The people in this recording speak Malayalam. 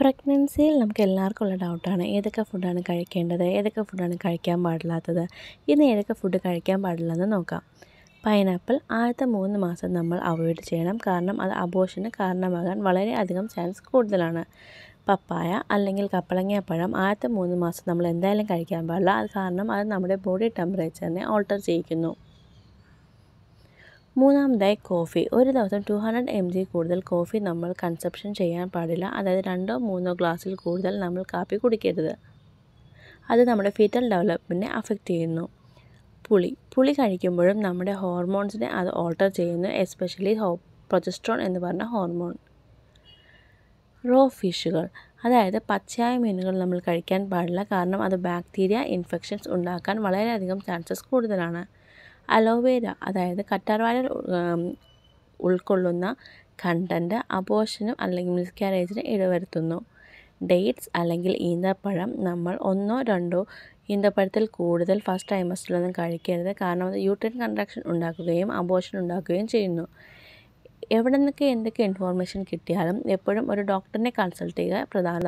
പ്രഗ്നൻസിയിൽ നമുക്ക് എല്ലാവർക്കും ഉള്ള ഡൗട്ടാണ് ഏതൊക്കെ ഫുഡാണ് കഴിക്കേണ്ടത് ഏതൊക്കെ ഫുഡാണ് കഴിക്കാൻ പാടില്ലാത്തത് ഇന്ന് ഏതൊക്കെ ഫുഡ് കഴിക്കാൻ പാടില്ലെന്ന് നോക്കാം പൈനാപ്പിൾ ആദ്യത്തെ മൂന്ന് മാസം നമ്മൾ അവോയ്ഡ് ചെയ്യണം കാരണം അത് അബോഷന് കാരണമാകാൻ വളരെയധികം ചാൻസ് കൂടുതലാണ് പപ്പായ അല്ലെങ്കിൽ പഴം ആദ്യത്തെ മൂന്ന് മാസം നമ്മൾ എന്തായാലും കഴിക്കാൻ പാടില്ല അത് കാരണം അത് നമ്മുടെ ബോഡി ടെമ്പറേച്ചറിനെ ഓൾട്ടർ ചെയ്യിക്കുന്നു മൂന്നാമതായി കോഫി ഒരു ദിവസം ടു ഹൺഡ്രഡ് എം ജി കൂടുതൽ കോഫി നമ്മൾ കൺസപ്ഷൻ ചെയ്യാൻ പാടില്ല അതായത് രണ്ടോ മൂന്നോ ഗ്ലാസ്സിൽ കൂടുതൽ നമ്മൾ കാപ്പി കുടിക്കരുത് അത് നമ്മുടെ ഫീറ്റൽ ഡെവലപ്മെൻറ്റിനെ അഫക്റ്റ് ചെയ്യുന്നു പുളി പുളി കഴിക്കുമ്പോഴും നമ്മുടെ ഹോർമോൺസിനെ അത് ഓൾട്ടർ ചെയ്യുന്നു എസ്പെഷ്യലി ഹോ പ്രൊജസ്ട്രോൺ എന്ന് പറഞ്ഞ ഹോർമോൺ റോ ഫിഷുകൾ അതായത് പച്ചയായ മീനുകൾ നമ്മൾ കഴിക്കാൻ പാടില്ല കാരണം അത് ബാക്ടീരിയ ഇൻഫെക്ഷൻസ് ഉണ്ടാക്കാൻ വളരെയധികം ചാൻസസ് കൂടുതലാണ് അലോവേര അതായത് കറ്റാർവാഴ ഉൾക്കൊള്ളുന്ന കണ്ടൻറ്റ് അബോർഷനും അല്ലെങ്കിൽ മിസ്കാരേജിന് ഇടവരുത്തുന്നു ഡേറ്റ്സ് അല്ലെങ്കിൽ ഈന്തപ്പഴം നമ്മൾ ഒന്നോ രണ്ടോ ഈന്തപ്പഴത്തിൽ കൂടുതൽ ഫസ്റ്റ് ടൈമസ്റ്റിലൊന്നും കഴിക്കരുത് കാരണം അത് യൂട്രിൻ കൺട്രാക്ഷൻ ഉണ്ടാക്കുകയും അബോഷൻ ഉണ്ടാക്കുകയും ചെയ്യുന്നു എവിടെ നിന്നൊക്കെ എന്തൊക്കെ ഇൻഫോർമേഷൻ കിട്ടിയാലും എപ്പോഴും ഒരു ഡോക്ടറിനെ കൺസൾട്ട് ചെയ്യുക പ്രധാന